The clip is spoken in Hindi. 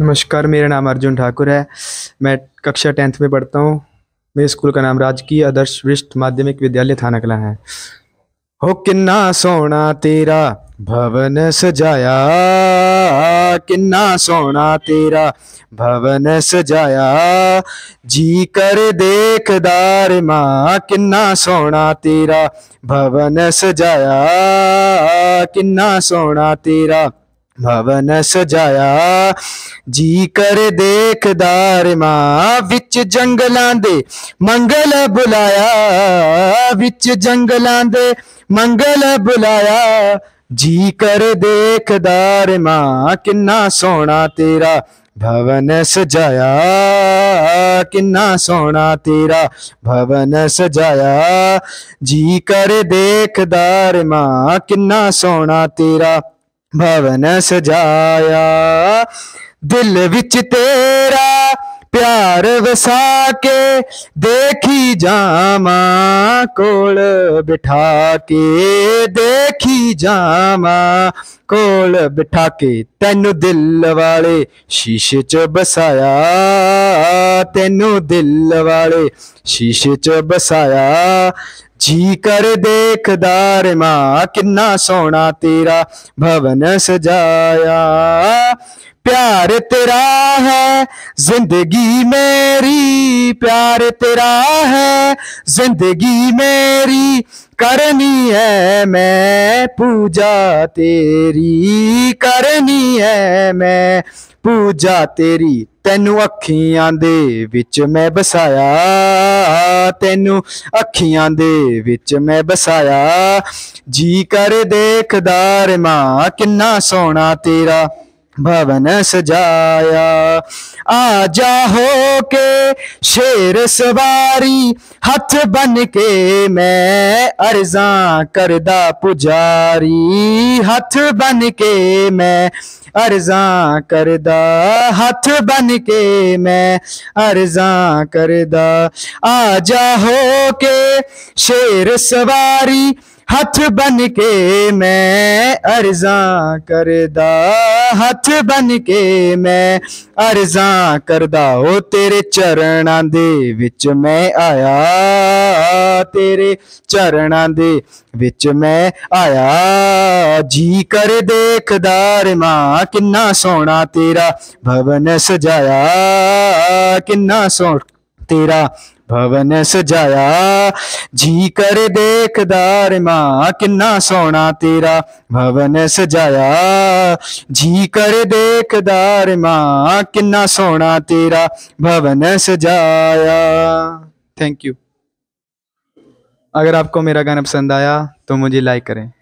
नमस्कार मेरा नाम अर्जुन ठाकुर है मैं कक्षा टेंथ में पढ़ता हूँ मेरे स्कूल का नाम राजकीय आदर्श वरिष्ठ माध्यमिक विद्यालय थाना कला है हो किन्ना सोना तेरा भवन सजाया किन्ना सोना तेरा भवन सजाया जी कर देखदार माँ किन्ना सोना तेरा भवन सजाया किन्ना सोना तेरा भवन सजाया जी कर देखदार मां विच जंगलां दे मंगल बुलाया विच जंगलां दे मंगल बुलाया जी कर देखदार मां किन्ना सोना तेरा भवन सजाया किन्ना सोना तेरा भवन सजाया जी कर देखदार मां किन्ना सोना तेरा भवन सजाया दिल विच तेरा प्यार वसा के देखी जामा कोल बिठा के देखी जामा कोल बिठा के तेनू दिल वाले शीशे च बसाया तेनू दिल वाले शीशे च बसाया जी कर देखदार मां कि सोना तेरा भवन सजाया प्यार तेरा है जिंदगी मेरी प्यार तेरा है जिंदगी मेरी करनी है मैं पूजा तेरी करनी है मैं ਪੂਜਾ ਤੇਰੀ ਤੈਨੂੰ ਅੱਖੀਆਂ ਦੇ ਵਿੱਚ ਮੈਂ ਬਸਾਇਆ ਤੈਨੂੰ ਅੱਖੀਆਂ ਦੇ ਵਿੱਚ ਮੈਂ ਬਸਾਇਆ ਜੀ ਕਰ ਦੇਖਦਾਰ ਮਾਂ ਕਿੰਨਾ ਸੋਹਣਾ ਤੇਰਾ भवन सजाया जा हो के शेर सवारी हथ बन के मैं अर्जा करदा पुजारी हथ बन के मैं अर्जा करदा हथ बन के मैं अर्जा करदा आ हो के शेर सवारी हथ बन के मैं अर्जा करदा हथ बन के मैं अरजा करदा ओ तेरे चरणा दे विच मैं आया तेरे चरणा दे विच मैं आया जी कर देखदार मां किन्ना सोना तेरा भवन सजाया किन्ना सो तेरा भवन सजाया जी कर दार मां किन्ना सोना तेरा भवन सजाया जी कर देख दार मां किन्ना सोना तेरा भवन सजाया थैंक यू अगर आपको मेरा गाना पसंद आया तो मुझे लाइक करें